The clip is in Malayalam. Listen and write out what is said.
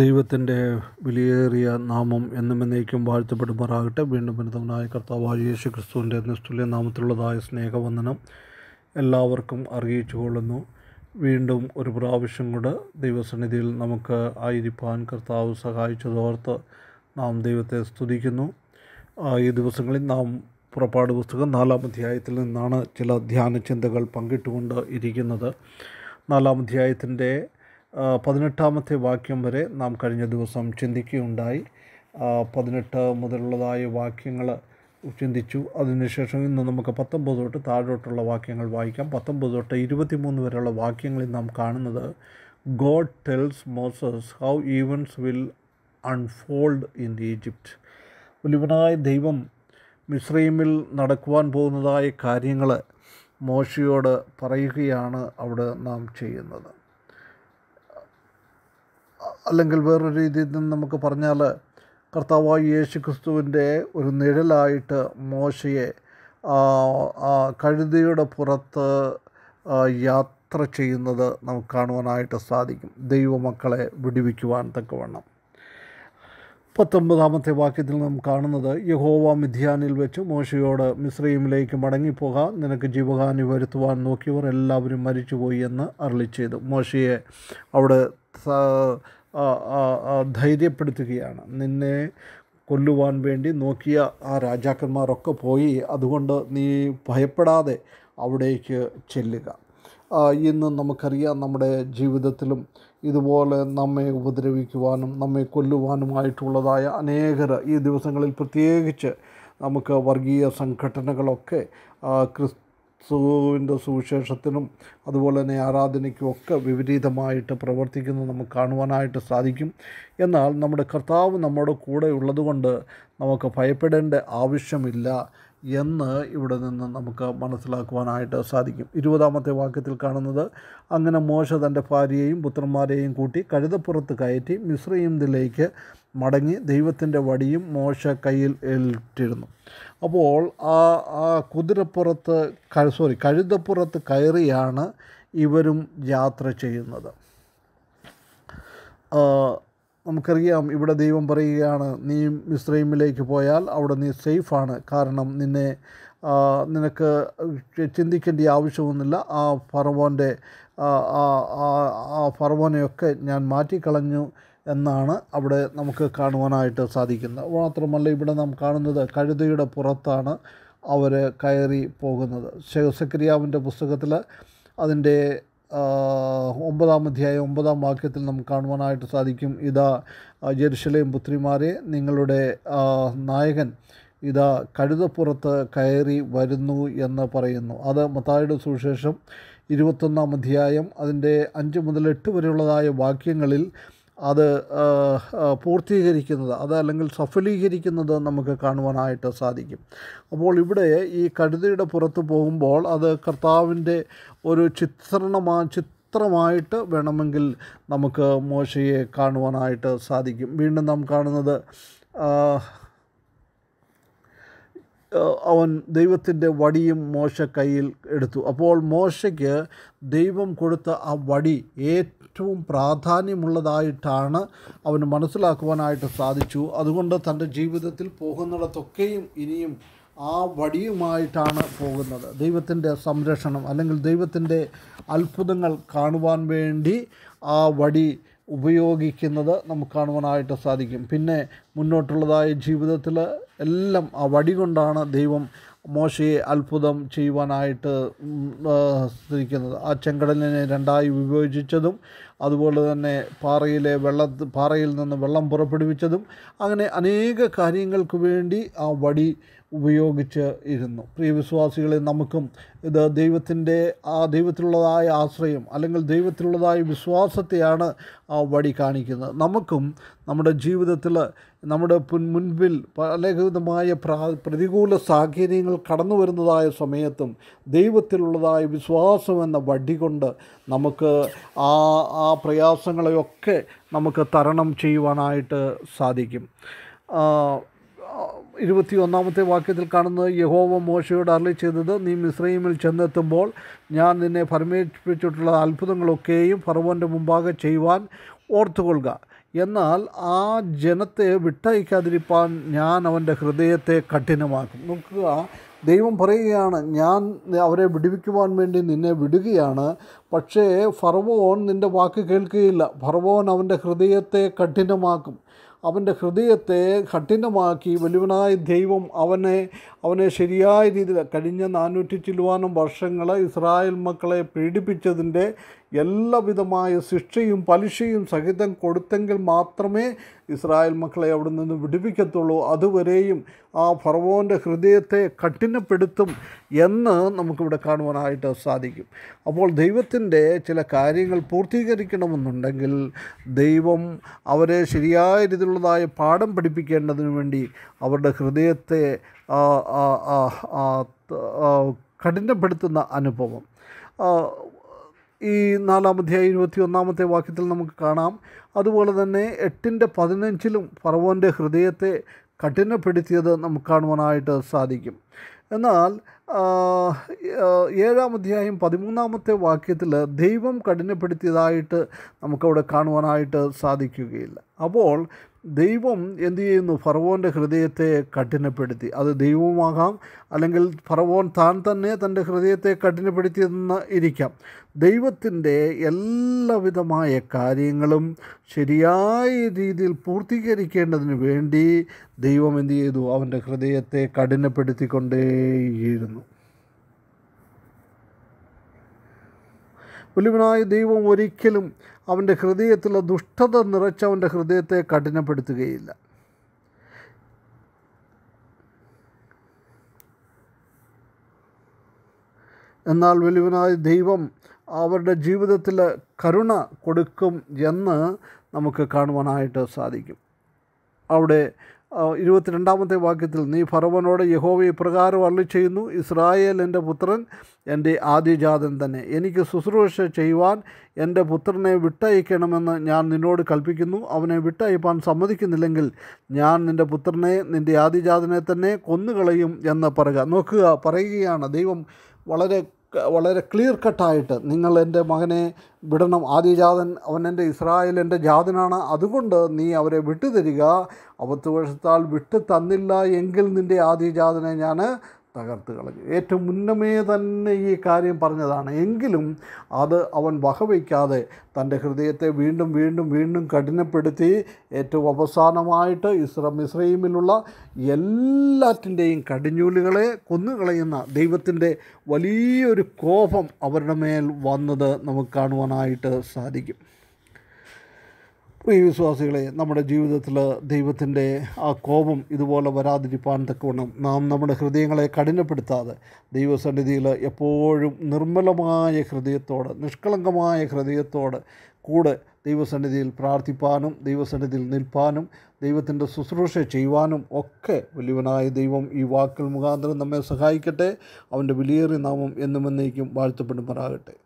ദൈവത്തിൻ്റെ വിലയേറിയ നാമം എന്നും എന്നേക്കും വാഴ്ത്തപ്പെടുമാറാകട്ടെ വീണ്ടും ബന്ധുവനായ കർത്താവായ യേശു ക്രിസ്തുവിൻ്റെ നിസ്തുല്യ നാമത്തിലുള്ളതായ സ്നേഹവന്ദനം എല്ലാവർക്കും അറിയിച്ചു കൊള്ളുന്നു വീണ്ടും ഒരു പ്രാവശ്യം കൂടെ ദൈവസന്നിധിയിൽ നമുക്ക് ആയിരിക്കാൻ കർത്താവ് സഹായിച്ചതോർത്ത് നാം ദൈവത്തെ സ്തുതിക്കുന്നു ഈ ദിവസങ്ങളിൽ നാം പുറപ്പാട് പുസ്തകം നാലാം അധ്യായത്തിൽ നിന്നാണ് ചില ധ്യാന ചിന്തകൾ പങ്കിട്ടുകൊണ്ട് ഇരിക്കുന്നത് നാലാം അധ്യായത്തിൻ്റെ പതിനെട്ടാമത്തെ വാക്യം വരെ നാം കഴിഞ്ഞ ദിവസം ചിന്തിക്കുകയുണ്ടായി പതിനെട്ട് മുതലുള്ളതായ വാക്യങ്ങൾ ചിന്തിച്ചു അതിനുശേഷം ഇന്ന് നമുക്ക് പത്തൊമ്പത് തൊട്ട് താഴോട്ടുള്ള വാക്യങ്ങൾ വായിക്കാം പത്തൊമ്പത് തൊട്ട് ഇരുപത്തിമൂന്ന് വരെയുള്ള വാക്യങ്ങളിൽ നാം കാണുന്നത് God tells Moses how events will unfold in Egypt ഉലിപനായ ദൈവം മിശ്രീമിൽ നടക്കുവാൻ പോകുന്നതായ കാര്യങ്ങൾ മോശയോട് പറയുകയാണ് അവിടെ നാം ചെയ്യുന്നത് അല്ലെങ്കിൽ വേറൊരു രീതിയിൽ നിന്ന് നമുക്ക് പറഞ്ഞാൽ കർത്താവായ യേശു ക്രിസ്തുവിൻ്റെ ഒരു നിഴലായിട്ട് മോശയെ കഴുതിയുടെ പുറത്ത് യാത്ര ചെയ്യുന്നത് നമുക്ക് കാണുവാനായിട്ട് സാധിക്കും ദൈവമക്കളെ വിടുവിക്കുവാൻ തക്കവണ്ണം പത്തൊമ്പതാമത്തെ വാക്യത്തിൽ നാം കാണുന്നത് യഹോവ മിഥ്യാനിൽ വെച്ച് മോശയോട് മിശ്രയിമിലേക്ക് മടങ്ങിപ്പോകാം നിനക്ക് ജീവഹാനി വരുത്തുവാൻ നോക്കിയവർ എല്ലാവരും മരിച്ചുപോയി എന്ന് അരളി ചെയ്തു മോശയെ അവിടെ ധൈര്യപ്പെടുത്തുകയാണ് നിന്നെ കൊല്ലുവാൻ വേണ്ടി നോക്കിയ ആ രാജാക്കന്മാരൊക്കെ പോയി അതുകൊണ്ട് നീ ഭയപ്പെടാതെ അവിടേക്ക് ചെല്ലുക ഇന്ന് നമുക്കറിയാം നമ്മുടെ ജീവിതത്തിലും ഇതുപോലെ നമ്മെ ഉപദ്രവിക്കുവാനും നമ്മെ കൊല്ലുവാനുമായിട്ടുള്ളതായ അനേകർ ഈ ദിവസങ്ങളിൽ പ്രത്യേകിച്ച് നമുക്ക് വർഗീയ സംഘടനകളൊക്കെ ക്രിസ് ക്രിസ്തുവിൻ്റെ സുവിശേഷത്തിനും അതുപോലെ തന്നെ ആരാധനയ്ക്കും ഒക്കെ വിപരീതമായിട്ട് പ്രവർത്തിക്കുന്നത് നമുക്ക് കാണുവാനായിട്ട് സാധിക്കും എന്നാൽ നമ്മുടെ കർത്താവ് നമ്മുടെ കൂടെ ഉള്ളതുകൊണ്ട് നമുക്ക് ഭയപ്പെടേണ്ട ആവശ്യമില്ല എന്ന് ഇവിടെ നിന്ന് നമുക്ക് മനസ്സിലാക്കുവാനായിട്ട് സാധിക്കും ഇരുപതാമത്തെ വാക്യത്തിൽ കാണുന്നത് അങ്ങനെ മോശ തൻ്റെ ഭാര്യയെയും പുത്രന്മാരെയും കൂട്ടി കഴുതപ്പുറത്ത് കയറ്റി മിശ്രീംതിലേക്ക് മടങ്ങി ദൈവത്തിൻ്റെ വടിയും മോശ കയ്യിൽ ഏറ്റിരുന്നു അപ്പോൾ ആ ആ കുതിരപ്പുറത്ത് സോറി കഴുതപ്പുറത്ത് കയറിയാണ് ഇവരും യാത്ര ചെയ്യുന്നത് നമുക്കറിയാം ഇവിടെ ദൈവം പറയുകയാണ് നീ മിസ്രൈമിലേക്ക് പോയാൽ അവിടെ നീ സേഫാണ് കാരണം നിന്നെ നിനക്ക് ചിന്തിക്കേണ്ട ആവശ്യമൊന്നുമില്ല ആ ഫറവോൻ്റെ ആ ഫറവോനെയൊക്കെ ഞാൻ മാറ്റിക്കളഞ്ഞു എന്നാണ് അവിടെ നമുക്ക് കാണുവാനായിട്ട് സാധിക്കുന്നത് മാത്രമല്ല ഇവിടെ നാം കാണുന്നത് കഴുതയുടെ പുറത്താണ് അവർ കയറി പോകുന്നത് ശേഖസക്രിയാവിൻ്റെ പുസ്തകത്തിൽ അതിൻ്റെ ഒമ്പതാം അധ്യായം ഒമ്പതാം വാക്യത്തിൽ നമുക്ക് കാണുവാനായിട്ട് സാധിക്കും ഇതാ ജെറുഷലേം പുത്രിമാരെ നിങ്ങളുടെ നായകൻ ഇതാ കഴുതപ്പുറത്ത് കയറി വരുന്നു എന്ന് പറയുന്നു അത് മത്തായുടെ സുവിശേഷം ഇരുപത്തൊന്നാം അധ്യായം അതിൻ്റെ അഞ്ച് മുതൽ എട്ട് വരെയുള്ളതായ വാക്യങ്ങളിൽ അത് പൂർത്തീകരിക്കുന്നത് അതല്ലെങ്കിൽ സഫലീകരിക്കുന്നത് നമുക്ക് കാണുവാനായിട്ട് സാധിക്കും അപ്പോൾ ഇവിടെ ഈ കഴുതയുടെ പുറത്ത് പോകുമ്പോൾ അത് കർത്താവിൻ്റെ ഒരു ചിത്രണമാ ചിത്രമായിട്ട് വേണമെങ്കിൽ നമുക്ക് മോശയെ കാണുവാനായിട്ട് സാധിക്കും വീണ്ടും നാം കാണുന്നത് അവൻ ദൈവത്തിൻ്റെ വടിയും മോശ കയ്യിൽ എടുത്തു അപ്പോൾ മോശയ്ക്ക് ദൈവം കൊടുത്ത ആ വടി ഏറ്റവും പ്രാധാന്യമുള്ളതായിട്ടാണ് അവന് മനസ്സിലാക്കുവാനായിട്ട് സാധിച്ചു അതുകൊണ്ട് തൻ്റെ ജീവിതത്തിൽ പോകുന്നിടത്തൊക്കെയും ഇനിയും ആ വടിയുമായിട്ടാണ് പോകുന്നത് ദൈവത്തിൻ്റെ സംരക്ഷണം അല്ലെങ്കിൽ ദൈവത്തിൻ്റെ അത്ഭുതങ്ങൾ കാണുവാൻ വേണ്ടി ആ വടി ഉപയോഗിക്കുന്നത് നമുക്ക് കാണുവാനായിട്ട് സാധിക്കും പിന്നെ മുന്നോട്ടുള്ളതായ ജീവിതത്തിൽ എല്ലാം ആ വടി കൊണ്ടാണ് ദൈവം മോശയെ അത്ഭുതം ചെയ്യുവാനായിട്ട് ഇരിക്കുന്നത് ആ ചെങ്കടലിനെ രണ്ടായി വിഭജിച്ചതും അതുപോലെ തന്നെ പാറയിലെ വെള്ള പാറയിൽ നിന്ന് വെള്ളം പുറപ്പെടുവിച്ചതും അങ്ങനെ അനേക കാര്യങ്ങൾക്ക് വേണ്ടി ആ വടി ഉപയോഗിച്ച് ഇരുന്നു പ്രിയ വിശ്വാസികളെ നമുക്കും ഇത് ദൈവത്തിൻ്റെ ആ ദൈവത്തിലുള്ളതായ ആശ്രയം അല്ലെങ്കിൽ ദൈവത്തിലുള്ളതായ വിശ്വാസത്തെയാണ് ആ വടി കാണിക്കുന്നത് നമുക്കും നമ്മുടെ ജീവിതത്തിൽ നമ്മുടെ മുൻപിൽ പലവിധമായ പ്രതികൂല സാഹചര്യങ്ങൾ കടന്നു വരുന്നതായ സമയത്തും ദൈവത്തിലുള്ളതായ വിശ്വാസം എന്ന വടി കൊണ്ട് നമുക്ക് ആ ആ ആ പ്രയാസങ്ങളെയൊക്കെ നമുക്ക് തരണം ചെയ്യുവാനായിട്ട് സാധിക്കും ഇരുപത്തി ഒന്നാമത്തെ വാക്യത്തിൽ കാണുന്നത് യഹോവ മോശയോട് അരളി ചെയ്തത് നീ മിസ്രൈമിൽ ചെന്നെത്തുമ്പോൾ ഞാൻ നിന്നെ പരമേൽപ്പിച്ചിട്ടുള്ള അത്ഭുതങ്ങളൊക്കെയും ഫറവോൻ്റെ മുമ്പാകെ ചെയ്യുവാൻ ഓർത്തുകൊള്ളുക എന്നാൽ ആ ജനത്തെ വിട്ടയക്കാതിരിപ്പാൻ ഞാൻ അവൻ്റെ ഹൃദയത്തെ കഠിനമാക്കും നോക്കുക ദൈവം പറയുകയാണ് ഞാൻ അവരെ വിടുവിക്കുവാൻ വേണ്ടി നിന്നെ വിടുകയാണ് പക്ഷേ ഫർവോൻ നിൻ്റെ വാക്ക് കേൾക്കുകയില്ല ഫർവോൻ അവൻ്റെ ഹൃദയത്തെ കഠിനമാക്കും അവൻ്റെ ഹൃദയത്തെ കഠിനമാക്കി വലുവനായ ദൈവം അവനെ അവനെ ശരിയായ രീതിയിൽ കഴിഞ്ഞ നാനൂറ്റി ചില്ലുവാനും വർഷങ്ങൾ ഇസ്രായേൽ മക്കളെ പീഡിപ്പിച്ചതിൻ്റെ എല്ലാവിധമായ ശിക്ഷയും പലിശയും സഹിതം കൊടുത്തെങ്കിൽ മാത്രമേ ഇസ്രായേൽ മക്കളെ അവിടെ നിന്ന് വിടുവിക്കത്തുള്ളൂ അതുവരെയും ആ ഫറവോൻ്റെ ഹൃദയത്തെ കഠിനപ്പെടുത്തും എന്ന് നമുക്കിവിടെ കാണുവാനായിട്ട് സാധിക്കും അപ്പോൾ ദൈവത്തിൻ്റെ ചില കാര്യങ്ങൾ പൂർത്തീകരിക്കണമെന്നുണ്ടെങ്കിൽ ദൈവം അവരെ ശരിയായ രീതിയിലുള്ളതായ പാഠം പഠിപ്പിക്കേണ്ടതിന് വേണ്ടി അവരുടെ ഹൃദയത്തെ കഠിനപ്പെടുത്തുന്ന അനുഭവം ഈ നാലാമധ്യായ ഇരുപത്തി ഒന്നാമത്തെ വാക്യത്തിൽ നമുക്ക് കാണാം അതുപോലെ തന്നെ എട്ടിൻ്റെ പതിനഞ്ചിലും ഫറവോൻ്റെ ഹൃദയത്തെ കഠിനപ്പെടുത്തിയത് നമുക്ക് കാണുവാനായിട്ട് സാധിക്കും എന്നാൽ ഏഴാം അധ്യായം പതിമൂന്നാമത്തെ വാക്യത്തിൽ ദൈവം കഠിനപ്പെടുത്തിയതായിട്ട് നമുക്കവിടെ കാണുവാനായിട്ട് സാധിക്കുകയില്ല അപ്പോൾ ദൈവം എന്തു ചെയ്യുന്നു ഫറവോൻ്റെ ഹൃദയത്തെ കഠിനപ്പെടുത്തി അത് ദൈവമാകാം അല്ലെങ്കിൽ ഫറവോൻ താൻ തന്നെ തൻ്റെ ഹൃദയത്തെ കഠിനപ്പെടുത്തിയെന്ന് ഇരിക്കാം ദൈവത്തിൻ്റെ എല്ലാവിധമായ കാര്യങ്ങളും ശരിയായ രീതിയിൽ പൂർത്തീകരിക്കേണ്ടതിന് വേണ്ടി ദൈവം എന്തു ചെയ്തു അവൻ്റെ ഹൃദയത്തെ കഠിനപ്പെടുത്തിക്കൊണ്ടേയിരുന്നു വലുവിനായ ദൈവം ഒരിക്കലും അവൻ്റെ ഹൃദയത്തിലെ ദുഷ്ടത അവൻ്റെ ഹൃദയത്തെ കഠിനപ്പെടുത്തുകയില്ല എന്നാൽ വലുവിനായ ദൈവം അവരുടെ ജീവിതത്തിൽ കരുണ കൊടുക്കും എന്ന് നമുക്ക് കാണുവാനായിട്ട് സാധിക്കും അവിടെ ഇരുപത്തിരണ്ടാമത്തെ വാക്യത്തിൽ നീ ഫറവനോട് യഹോവ ഇപ്രകാരം അള്ളി ചെയ്യുന്നു ഇസ്രായേൽ എൻ്റെ പുത്രൻ എൻ്റെ ആദ്യജാതൻ തന്നെ എനിക്ക് ശുശ്രൂഷ ചെയ്യുവാൻ എൻ്റെ പുത്രനെ വിട്ടയക്കണമെന്ന് ഞാൻ നിന്നോട് കൽപ്പിക്കുന്നു അവനെ വിട്ടയപ്പാൻ സമ്മതിക്കുന്നില്ലെങ്കിൽ ഞാൻ നിൻ്റെ പുത്രനെ നിൻ്റെ ആദ്യജാതനെ തന്നെ കൊന്നുകളയും എന്ന് പറയുക നോക്കുക പറയുകയാണ് ദൈവം വളരെ വളരെ ക്ലിയർ കട്ടായിട്ട് നിങ്ങൾ എൻ്റെ മകനെ വിടണം ആദ്യജാതൻ അവൻ എൻ്റെ ഇസ്രായേലിൻ്റെ ജാതനാണ് അതുകൊണ്ട് നീ അവരെ വിട്ടുതരിക അപത്ത് വർഷത്താൽ വിട്ടു തന്നില്ല എങ്കിൽ നിൻ്റെ ആദ്യജാതനെ ഞാൻ തകർത്ത് കളഞ്ഞു ഏറ്റവും മുന്നമേ തന്നെ ഈ കാര്യം പറഞ്ഞതാണ് എങ്കിലും അത് അവൻ വകവയ്ക്കാതെ തൻ്റെ ഹൃദയത്തെ വീണ്ടും വീണ്ടും വീണ്ടും കഠിനപ്പെടുത്തി ഏറ്റവും അവസാനമായിട്ട് ഇസ്ര മിശ്രൈമിലുള്ള എല്ലാറ്റിൻ്റെയും കടിഞ്ഞൂലുകളെ കൊന്നുകളയുന്ന ദൈവത്തിൻ്റെ വലിയൊരു കോപം അവരുടെ മേൽ വന്നത് നമുക്ക് കാണുവാനായിട്ട് സാധിക്കും വിശ്വാസികളെ നമ്മുടെ ജീവിതത്തിൽ ദൈവത്തിൻ്റെ ആ കോപം ഇതുപോലെ വരാതിരിപ്പാൻ തക്കവണ്ണം നാം നമ്മുടെ ഹൃദയങ്ങളെ കഠിനപ്പെടുത്താതെ ദൈവസന്നിധിയിൽ എപ്പോഴും നിർമ്മലമായ ഹൃദയത്തോട് നിഷ്കളങ്കമായ ഹൃദയത്തോട് കൂടെ ദൈവസന്നിധിയിൽ പ്രാർത്ഥിപ്പാനും ദൈവസന്നിധിയിൽ നിൽപ്പാനും ദൈവത്തിൻ്റെ ശുശ്രൂഷ ചെയ്യുവാനും ഒക്കെ വലിയവനായ ദൈവം ഈ വാക്കുകൾ മുഖാന്തരം നമ്മെ സഹായിക്കട്ടെ അവൻ്റെ വിലയേറിയ നാമം എന്നേക്കും വാഴ്ത്തപ്പെടുമാറാകട്ടെ